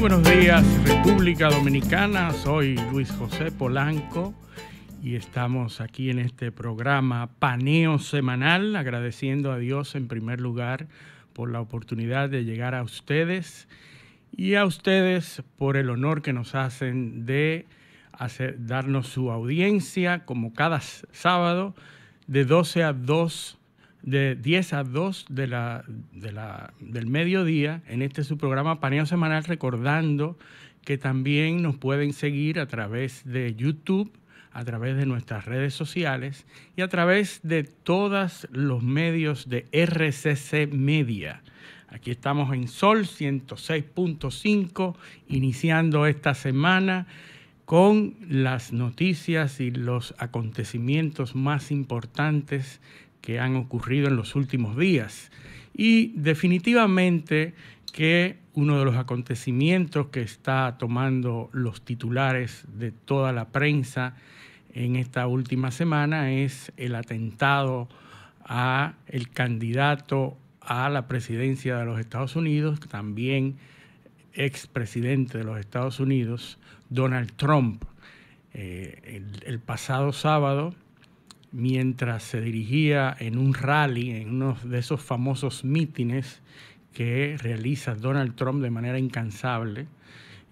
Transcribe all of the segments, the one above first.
buenos días, República Dominicana. Soy Luis José Polanco y estamos aquí en este programa Paneo Semanal, agradeciendo a Dios en primer lugar por la oportunidad de llegar a ustedes y a ustedes por el honor que nos hacen de hacer, darnos su audiencia como cada sábado de 12 a 2 de 10 a 2 de la, la, del mediodía en este su programa Paneo Semanal, recordando que también nos pueden seguir a través de YouTube, a través de nuestras redes sociales y a través de todos los medios de RCC Media. Aquí estamos en Sol 106.5, iniciando esta semana con las noticias y los acontecimientos más importantes que han ocurrido en los últimos días. Y definitivamente que uno de los acontecimientos que está tomando los titulares de toda la prensa en esta última semana es el atentado a el candidato a la presidencia de los Estados Unidos, también expresidente de los Estados Unidos, Donald Trump. Eh, el pasado sábado mientras se dirigía en un rally, en uno de esos famosos mítines que realiza Donald Trump de manera incansable.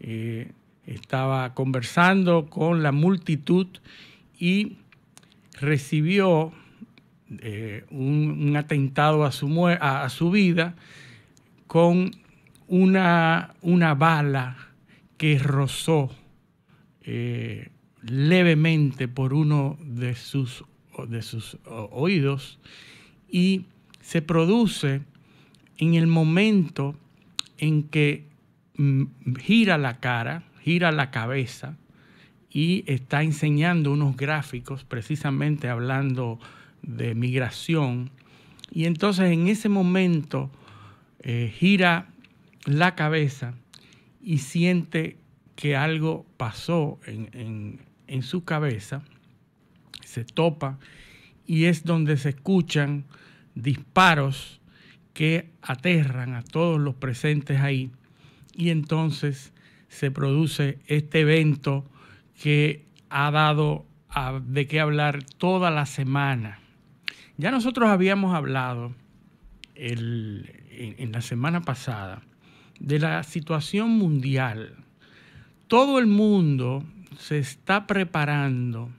Eh, estaba conversando con la multitud y recibió eh, un, atentado a su, su vida con una, una, bala que rozó eh, levemente por uno de sus de sus oídos y se produce en el momento en que mm, gira la cara, gira la cabeza y está enseñando unos gráficos precisamente hablando de migración. Y entonces en ese momento eh, gira la cabeza y siente que algo pasó en, en, en su cabeza, se topa y es donde se escuchan disparos que aterran a todos los presentes ahí y entonces se produce este evento que ha dado de qué hablar toda la semana. Ya nosotros habíamos hablado en, en la semana pasada de la situación mundial. Todo el mundo se está preparando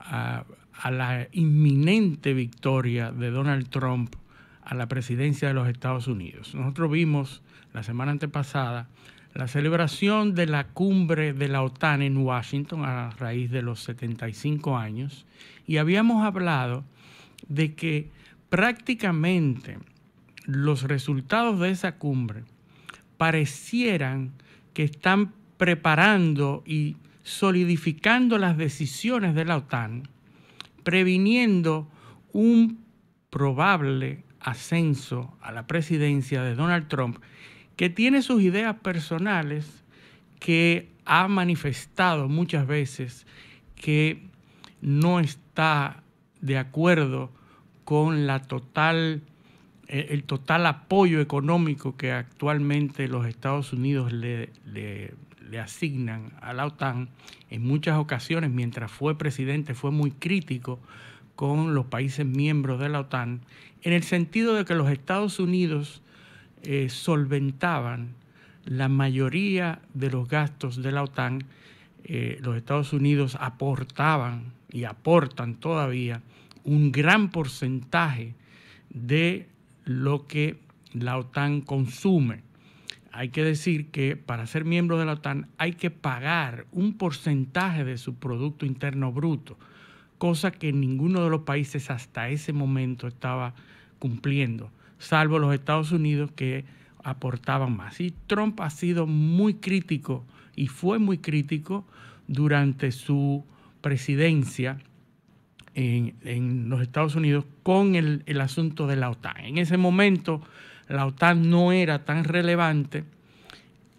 a, a la inminente victoria de Donald Trump a la presidencia de los Estados Unidos. Nosotros vimos la semana antepasada la celebración de la cumbre de la OTAN en Washington a raíz de los 75 años y habíamos hablado de que prácticamente los resultados de esa cumbre parecieran que están preparando y solidificando las decisiones de la OTAN previniendo un probable ascenso a la presidencia de Donald Trump, que tiene sus ideas personales que ha manifestado muchas veces que no está de acuerdo con la total, eh, el total apoyo económico que actualmente los Estados Unidos le, le, le asignan a la OTAN en muchas ocasiones, mientras fue presidente, fue muy crítico con los países miembros de la OTAN, en el sentido de que los Estados Unidos eh, solventaban la mayoría de los gastos de la OTAN, eh, los Estados Unidos aportaban y aportan todavía un gran porcentaje de lo que la OTAN consume hay que decir que para ser miembro de la OTAN hay que pagar un porcentaje de su Producto Interno Bruto, cosa que ninguno de los países hasta ese momento estaba cumpliendo, salvo los Estados Unidos que aportaban más. Y Trump ha sido muy crítico y fue muy crítico durante su presidencia en, los Estados Unidos con el, el asunto de la OTAN. En ese momento la OTAN no era tan relevante,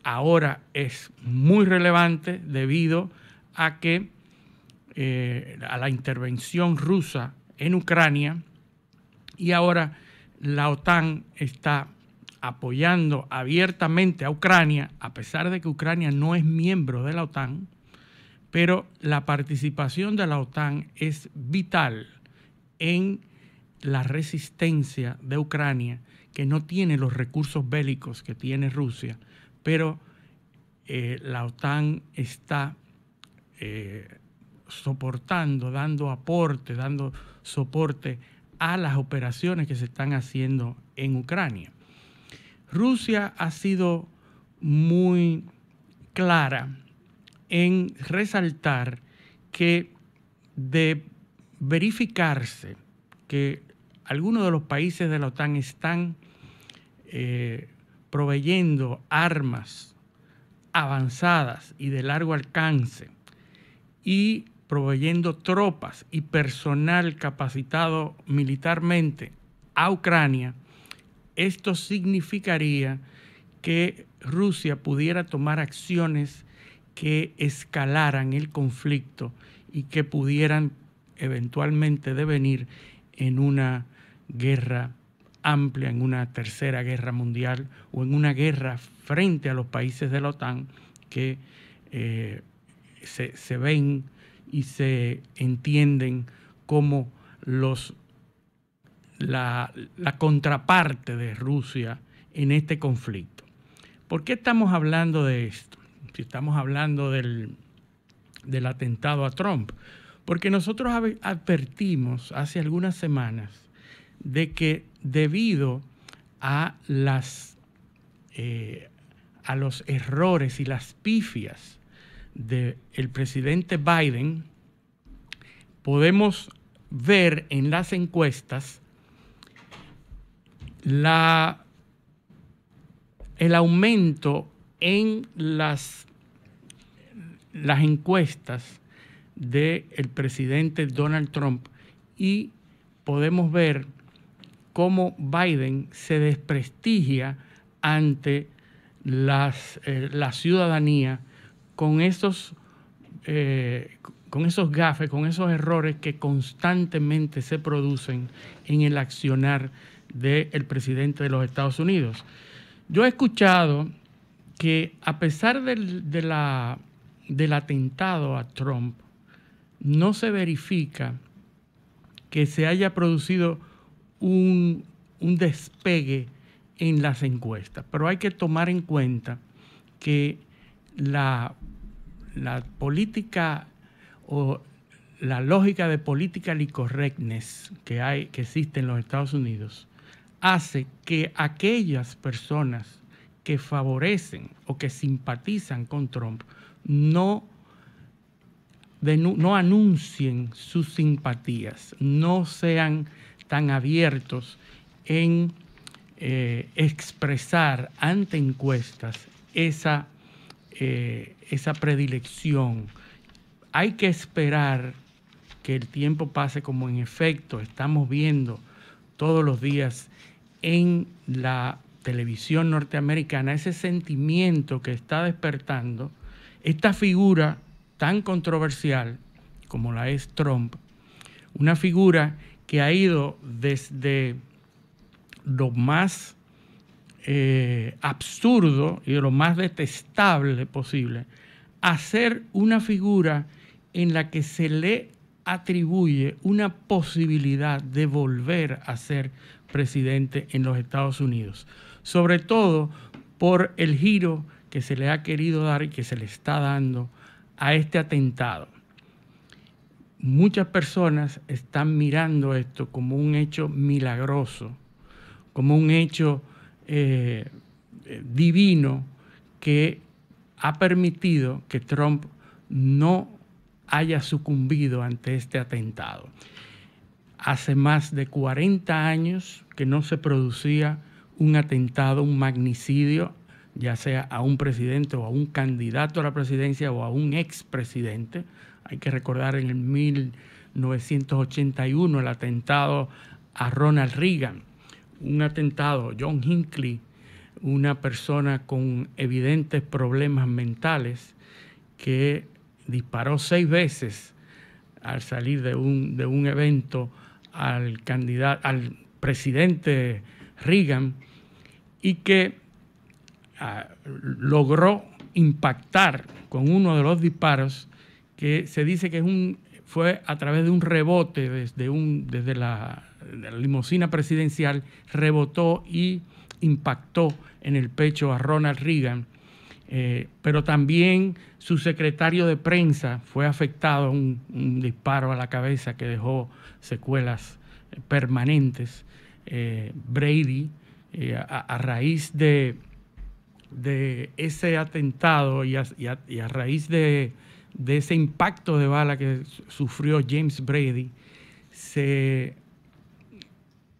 ahora es muy relevante debido a que eh, a la intervención rusa en Ucrania y ahora la OTAN está apoyando abiertamente a Ucrania, a pesar de que Ucrania no es miembro de la OTAN, pero la participación de la OTAN es vital en la resistencia de Ucrania que no tiene los recursos bélicos que tiene Rusia, pero eh, la OTAN está eh, soportando, dando aporte, dando soporte a las operaciones que se están haciendo en Ucrania. Rusia ha sido muy clara en resaltar que de verificarse que algunos de los países de la OTAN están eh, proveyendo armas avanzadas y de largo alcance y proveyendo tropas y personal capacitado militarmente a Ucrania, esto significaría que Rusia pudiera tomar acciones que escalaran el conflicto y que pudieran eventualmente devenir en una guerra amplia, en una tercera guerra mundial o en una guerra frente a los países de la OTAN que eh, se, ven y se entienden como los, la, contraparte de Rusia en este conflicto. ¿Por qué estamos hablando de esto? Si estamos hablando del, del atentado a Trump. Porque nosotros advertimos hace algunas semanas de que debido a, las, eh, a los errores y las pifias del presidente Biden, podemos ver en las encuestas la, el aumento en las, las encuestas del el presidente Donald Trump y podemos ver cómo Biden se desprestigia ante eh, la ciudadanía con esos, eh, con esos gafes, con esos errores que constantemente se producen en el accionar del presidente de los Estados Unidos. Yo he escuchado que a pesar del atentado a Trump, no se verifica que se haya producido un, despegue en las encuestas, pero hay que tomar en cuenta que la, política o la lógica de política correctness que, hay, que existe en los Estados Unidos hace que aquellas personas que favorecen o que simpatizan con Trump no, no anuncien sus simpatías, no sean tan abiertos en eh, expresar ante encuestas esa, eh, esa predilección. Hay que esperar que el tiempo pase como en efecto estamos viendo todos los días en la televisión norteamericana, ese sentimiento que está despertando esta figura tan controversial como la es Trump, una figura que ha ido desde lo más eh, absurdo y lo más detestable posible a ser una figura en la que se le atribuye una posibilidad de volver a ser presidente en los Estados Unidos, sobre todo por el giro que se le ha querido dar y que se le está dando a este atentado muchas personas están mirando esto como un hecho milagroso, como un hecho eh, eh, divino que ha permitido que Trump no haya sucumbido ante este atentado. Hace más de 40 años que no se producía un atentado, un magnicidio, ya sea a un presidente o a un candidato a la presidencia o a un expresidente, hay que recordar en el 1981 el atentado a Ronald Reagan, un atentado, John Hinckley, una persona con evidentes problemas mentales que disparó seis veces al salir de un, de un evento al al presidente Reagan y que ah, logró impactar con uno de los disparos que se dice que fue a través de un rebote desde, la, limusina presidencial, rebotó y impactó en el pecho a Ronald Reagan. Eh, pero también su secretario de prensa fue afectado, un, un disparo a la cabeza que dejó secuelas eh, permanentes. Eh, Brady, a, raíz de, ese atentado y a raíz de, de ese impacto de bala que sufrió James Brady, se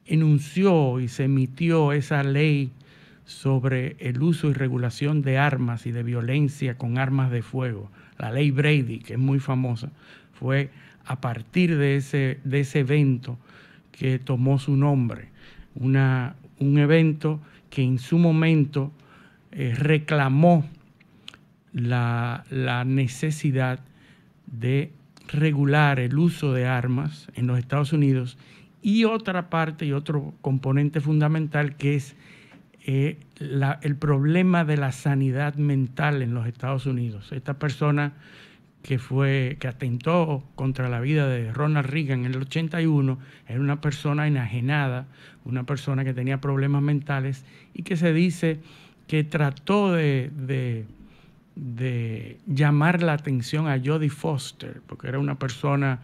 enunció y se emitió esa ley sobre el uso y regulación de armas y de violencia con armas de fuego. La ley Brady, que es muy famosa, fue a partir de ese, de ese evento que tomó su nombre. Una, un evento que en su momento eh, reclamó la, la necesidad de regular el uso de armas en los Estados Unidos y otra parte y otro componente fundamental que es eh, el problema de la sanidad mental en los Estados Unidos. Esta persona que fue que atentó contra la vida de Ronald Reagan en el 81 era una persona enajenada, una persona que tenía problemas mentales y que se dice que trató de de llamar la atención a Jodie Foster, porque era una persona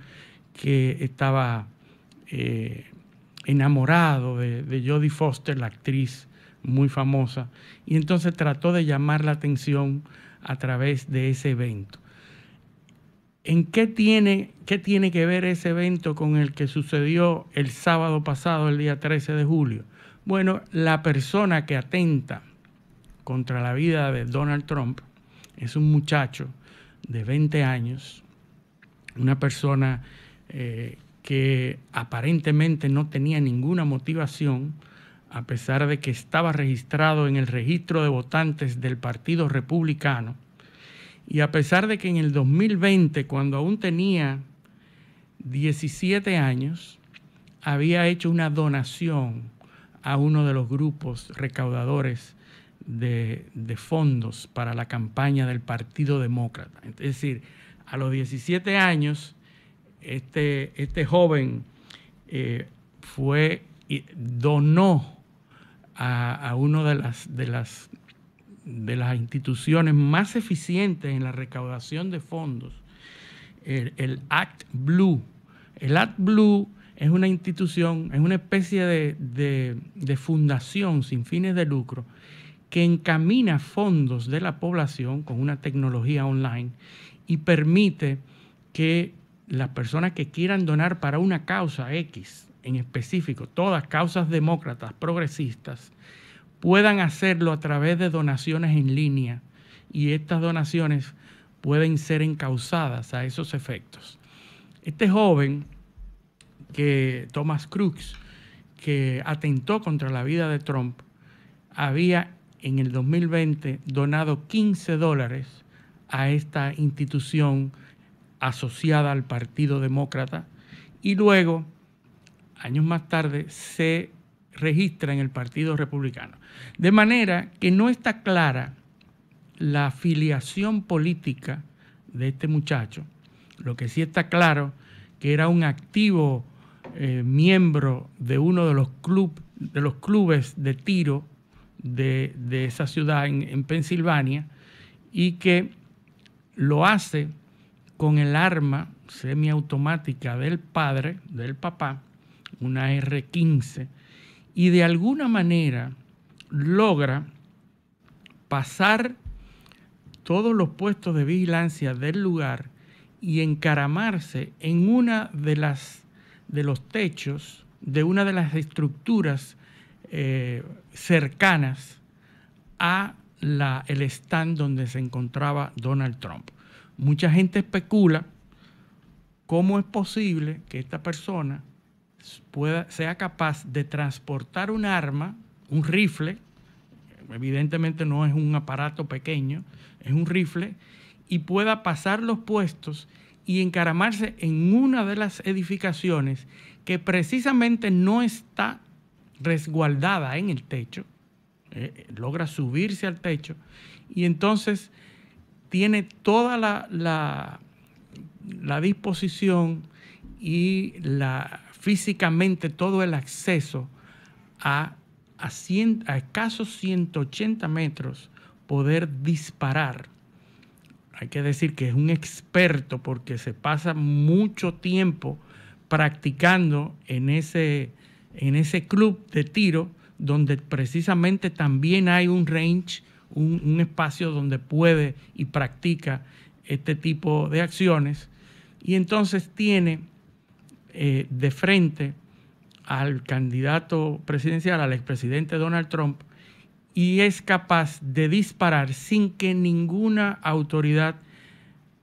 que estaba eh, enamorado de, Jodie Foster, la actriz muy famosa, y entonces trató de llamar la atención a través de ese evento. ¿En qué tiene, qué tiene que ver ese evento con el que sucedió el sábado pasado, el día 13 de julio? Bueno, la persona que atenta contra la vida de Donald Trump es un muchacho de 20 años, una persona eh, que aparentemente no tenía ninguna motivación, a pesar de que estaba registrado en el registro de votantes del Partido Republicano, y a pesar de que en el 2020, cuando aún tenía 17 años, había hecho una donación a uno de los grupos recaudadores de, fondos para la campaña del Partido Demócrata. Es decir, a los 17 años, este, este joven eh, fue donó a, una de las, de, las, de las instituciones más eficientes en la recaudación de fondos, el, Act Blue. El Act Blue es una institución, es una especie de fundación sin fines de lucro que encamina fondos de la población con una tecnología online y permite que las personas que quieran donar para una causa X, en específico, todas causas demócratas, progresistas, puedan hacerlo a través de donaciones en línea y estas donaciones pueden ser encausadas a esos efectos. Este joven, que Thomas Crooks, que atentó contra la vida de Trump, había en el 2020 donado 15 dólares a esta institución asociada al Partido Demócrata y luego, años más tarde, se registra en el Partido Republicano. De manera que no está clara la afiliación política de este muchacho. Lo que sí está claro que era un activo eh, miembro de uno de los, de los clubes de tiro de, esa ciudad en, Pensilvania y que lo hace con el arma semiautomática del padre, del papá, una R-15, y de alguna manera logra pasar todos los puestos de vigilancia del lugar y encaramarse en una de las de los techos de una de las estructuras eh, cercanas a la, el stand donde se encontraba Donald Trump. Mucha gente especula cómo es posible que esta persona pueda, sea capaz de transportar un arma, un rifle, evidentemente no es un aparato pequeño, es un rifle, y pueda pasar los puestos y encaramarse en una de las edificaciones que precisamente no está resguardada en el techo, eh, logra subirse al techo y entonces tiene toda la, la, disposición y la, físicamente todo el acceso a, a, a escasos 180 metros poder disparar. Hay que decir que es un experto porque se pasa mucho tiempo practicando en ese en ese club de tiro donde precisamente también hay un range, un, espacio donde puede y practica este tipo de acciones. Y entonces tiene eh, de frente al candidato presidencial, al expresidente Donald Trump, y es capaz de disparar sin que ninguna autoridad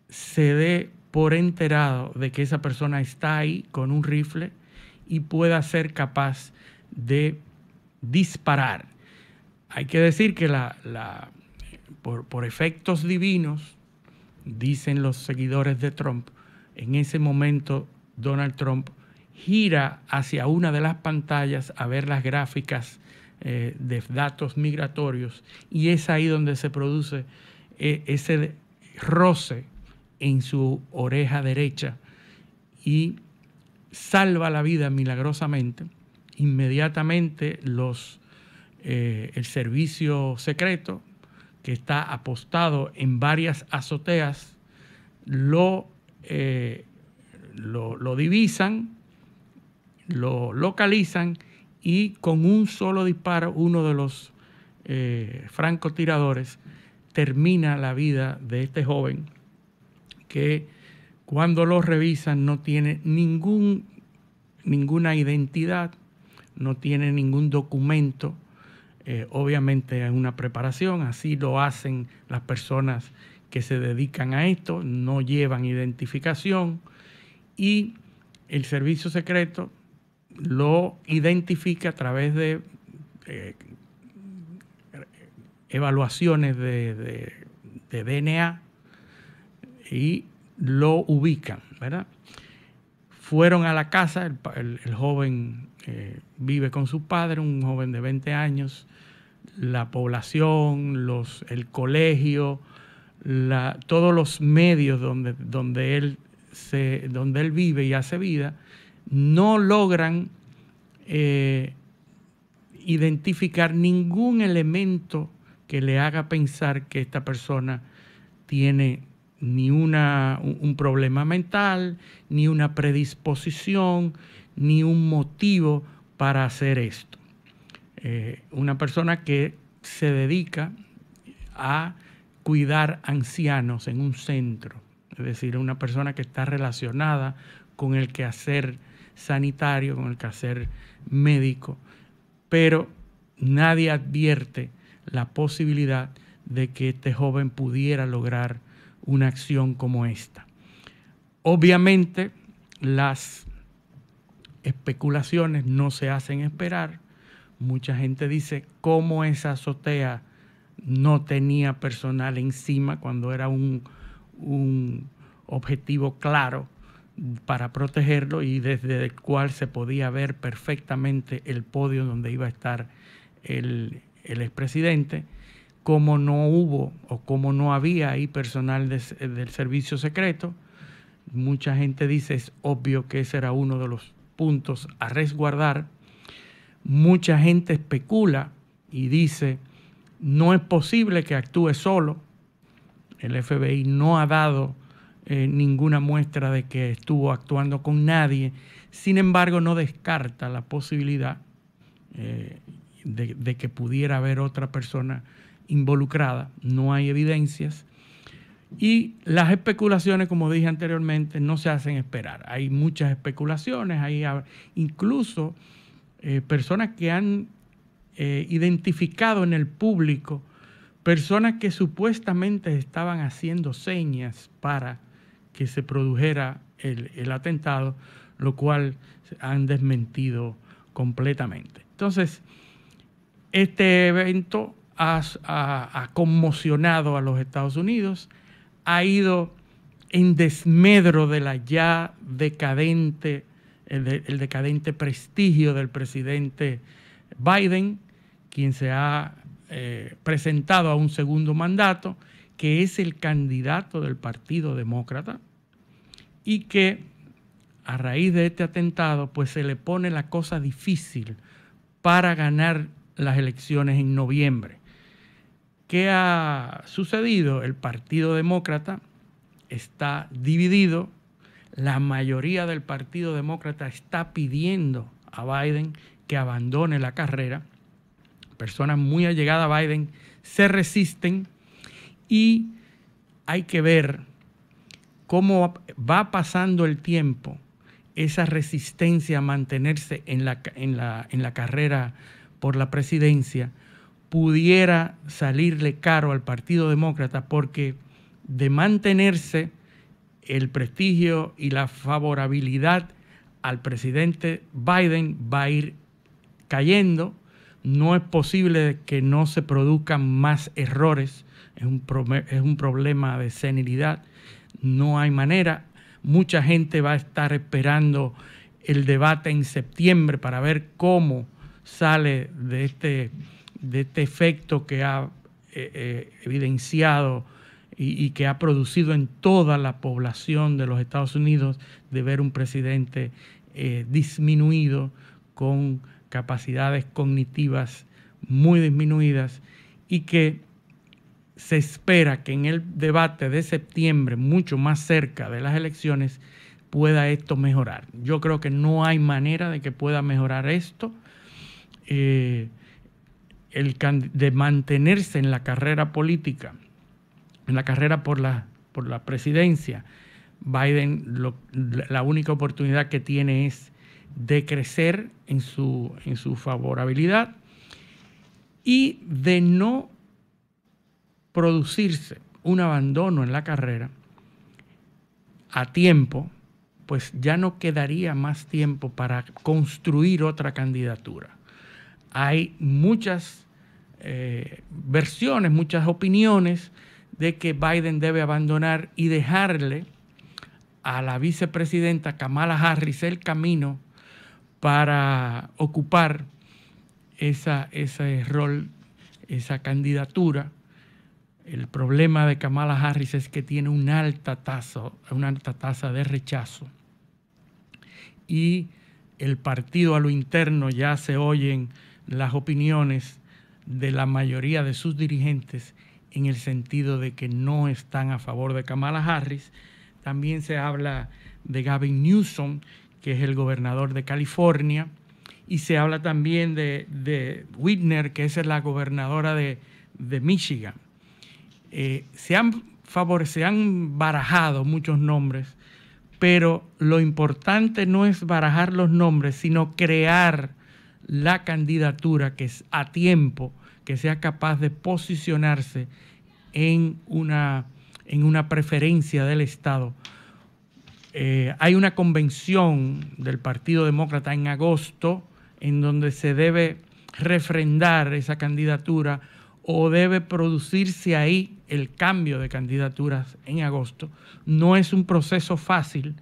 se dé por enterado de que esa persona está ahí con un rifle y pueda ser capaz de disparar. Hay que decir que la, por, efectos divinos, dicen los seguidores de Trump, en ese momento Donald Trump gira hacia una de las pantallas a ver las gráficas eh, de datos migratorios y es ahí donde se produce eh, ese roce en su oreja derecha y salva la vida milagrosamente. Inmediatamente los, eh, el servicio secreto que está apostado en varias azoteas eh, lo, lo, divisan, lo localizan y con un solo disparo uno de los eh, francotiradores termina la vida de este joven que cuando lo revisan no tiene ningún, ninguna identidad, no tiene ningún documento. Eh, obviamente es una preparación, así lo hacen las personas que se dedican a esto, no llevan identificación y el servicio secreto lo identifica a través de eh, evaluaciones de, de, DNA y lo ubican, ¿verdad? Fueron a la casa, el, joven eh, vive con su padre, un joven de 20 años, la población, el colegio, todos los medios donde, donde, él donde él vive y hace vida, no logran eh, identificar ningún elemento que le haga pensar que esta persona tiene ni un problema mental, ni una predisposición, ni un motivo para hacer esto. Eh, una persona que se dedica a cuidar ancianos en un centro, es decir, una persona que está relacionada con el quehacer sanitario, con el quehacer médico, pero nadie advierte la posibilidad de que este joven pudiera lograr una acción como esta. Obviamente las especulaciones no se hacen esperar. Mucha gente dice cómo esa azotea no tenía personal encima cuando era un, un objetivo claro para protegerlo y desde el cual se podía ver perfectamente el podio donde iba a estar el, el expresidente cómo no hubo o como no había ahí personal del servicio secreto. Mucha gente dice es obvio que ese era uno de los puntos a resguardar. Mucha gente especula y dice, no es posible que actúe solo. El FBI no ha dado eh, ninguna muestra de que estuvo actuando con nadie. Sin embargo, no descarta la posibilidad eh, de, de que pudiera haber otra persona involucrada, no hay evidencias. Y las especulaciones, como dije anteriormente, no se hacen esperar. Hay muchas especulaciones, hay incluso eh, personas que han eh, identificado en el público personas que supuestamente estaban haciendo señas para que se produjera el, el atentado, lo cual han desmentido completamente. Entonces, este evento ha, conmocionado a los Estados Unidos, ha ido en desmedro de la ya decadente, el, decadente prestigio del presidente Biden, quien se ha eh, presentado a un segundo mandato, que es el candidato del Partido Demócrata, y que a raíz de este atentado, pues se le pone la cosa difícil para ganar las elecciones en noviembre. ¿Qué ha sucedido? El Partido Demócrata está dividido, la mayoría del Partido Demócrata está pidiendo a Biden que abandone la carrera, personas muy allegadas a Biden se resisten y hay que ver cómo va pasando el tiempo esa resistencia a mantenerse en la, en la, carrera por la presidencia, pudiera salirle caro al Partido Demócrata porque de mantenerse el prestigio y la favorabilidad al presidente Biden va a ir cayendo. No es posible que no se produzcan más errores. Es un, es un problema de senilidad. No hay manera. Mucha gente va a estar esperando el debate en septiembre para ver cómo sale de este de este efecto que ha eh, eh, evidenciado y, que ha producido en toda la población de los Estados Unidos de ver un presidente eh, disminuido con capacidades cognitivas muy disminuidas y que se espera que en el debate de septiembre, mucho más cerca de las elecciones, pueda esto mejorar. Yo creo que no hay manera de que pueda mejorar esto el de mantenerse en la carrera política, en la carrera por la, por la presidencia, Biden la única oportunidad que tiene es de crecer en su, en su favorabilidad y de no producirse un abandono en la carrera a tiempo, pues ya no quedaría más tiempo para construir otra candidatura hay muchas eh, versiones, muchas opiniones de que Biden debe abandonar y dejarle a la vicepresidenta Kamala Harris el camino para ocupar ese rol, esa candidatura. El problema de Kamala Harris es que tiene una alta tasa, una alta tasa de rechazo. Y el partido a lo interno ya se oyen las opiniones de la mayoría de sus dirigentes en el sentido de que no están a favor de Kamala Harris. También se habla de Gavin Newsom, que es el gobernador de California, y se habla también de, de Whitner, que es la gobernadora de, Michigan. Eh, se han barajado muchos nombres, pero lo importante no es barajar los nombres, sino crear la candidatura que es a tiempo, que sea capaz de posicionarse en una, preferencia del Estado. Eh, hay una convención del Partido Demócrata en agosto en donde se debe refrendar esa candidatura o debe producirse ahí el cambio de candidaturas en agosto. No es un proceso fácil,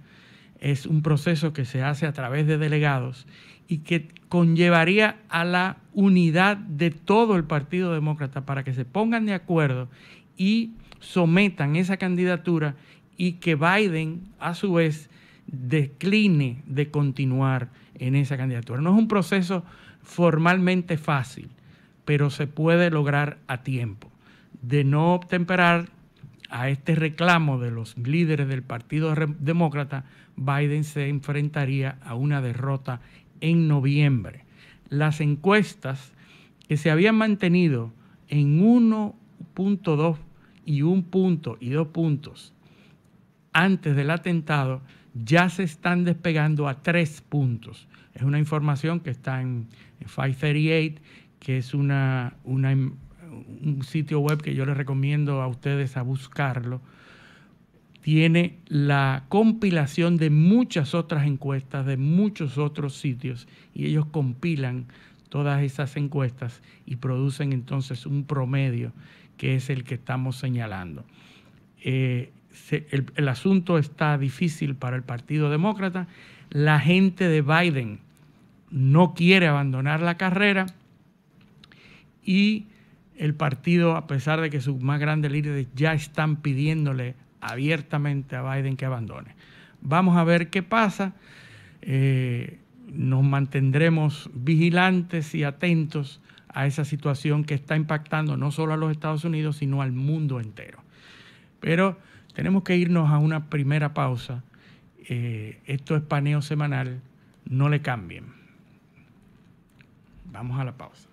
es un proceso que se hace a través de delegados y que conllevaría a la unidad de todo el Partido Demócrata para que se pongan de acuerdo y sometan esa candidatura y que Biden, a su vez, decline de continuar en esa candidatura. No es un proceso formalmente fácil, pero se puede lograr a tiempo. De no obtemperar a este reclamo de los líderes del Partido Demócrata, Biden se enfrentaría a una derrota en noviembre. Las encuestas que se habían mantenido en 1.2 y 1.2 y puntos antes del atentado ya se están despegando a 3 puntos. Es una información que está en, 538, que es un sitio web que yo les recomiendo a ustedes a buscarlo tiene la compilación de muchas otras encuestas de muchos otros sitios y ellos compilan todas esas encuestas y producen entonces un promedio que es el que estamos señalando. Eh, el asunto está difícil para el Partido Demócrata. La gente de Biden no quiere abandonar la carrera y el partido, a pesar de que sus más grandes líderes ya están pidiéndole abiertamente a Biden que abandone. Vamos a ver qué pasa. Eh, nos mantendremos vigilantes y atentos a esa situación que está impactando no solo a los Estados Unidos, sino al mundo entero. Pero tenemos que irnos a una primera pausa. Eh, esto es paneo semanal, no le cambien. Vamos a la pausa.